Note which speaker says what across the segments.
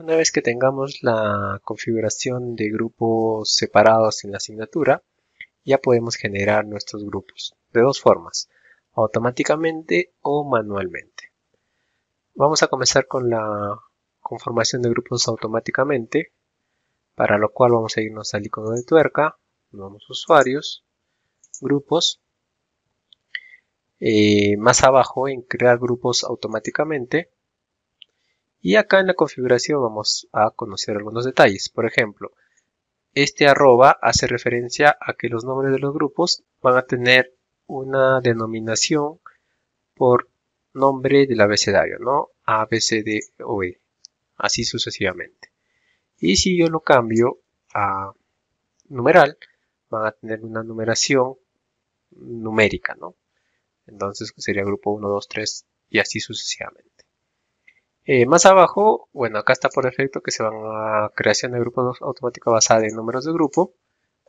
Speaker 1: Una vez que tengamos la configuración de grupos separados en la asignatura, ya podemos generar nuestros grupos de dos formas, automáticamente o manualmente. Vamos a comenzar con la conformación de grupos automáticamente, para lo cual vamos a irnos al icono de tuerca, nuevos a usuarios, grupos, eh, más abajo en crear grupos automáticamente, y acá en la configuración vamos a conocer algunos detalles. Por ejemplo, este arroba hace referencia a que los nombres de los grupos van a tener una denominación por nombre del abecedario, ¿no? A, B, C, D o E. Así sucesivamente. Y si yo lo cambio a numeral, van a tener una numeración numérica, ¿no? Entonces sería grupo 1, 2, 3 y así sucesivamente. Eh, más abajo, bueno, acá está por defecto que se van a creación de grupos automáticos basada en números de grupo.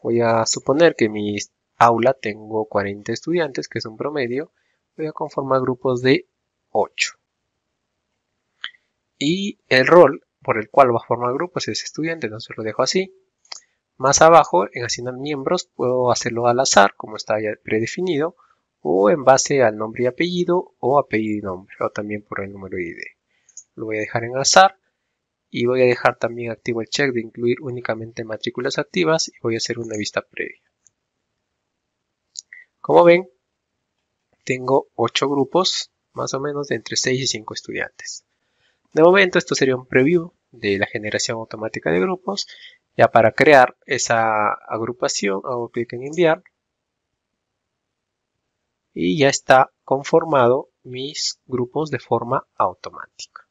Speaker 1: Voy a suponer que mi aula tengo 40 estudiantes, que es un promedio. Voy a conformar grupos de 8. Y el rol por el cual va a formar grupos es estudiante, entonces lo dejo así. Más abajo, en asignar miembros, puedo hacerlo al azar, como está ya predefinido, o en base al nombre y apellido, o apellido y nombre, o también por el número de ID lo voy a dejar en azar y voy a dejar también activo el check de incluir únicamente matrículas activas y voy a hacer una vista previa. Como ven, tengo 8 grupos, más o menos de entre 6 y 5 estudiantes. De momento esto sería un preview de la generación automática de grupos. Ya para crear esa agrupación hago clic en enviar y ya está conformado mis grupos de forma automática.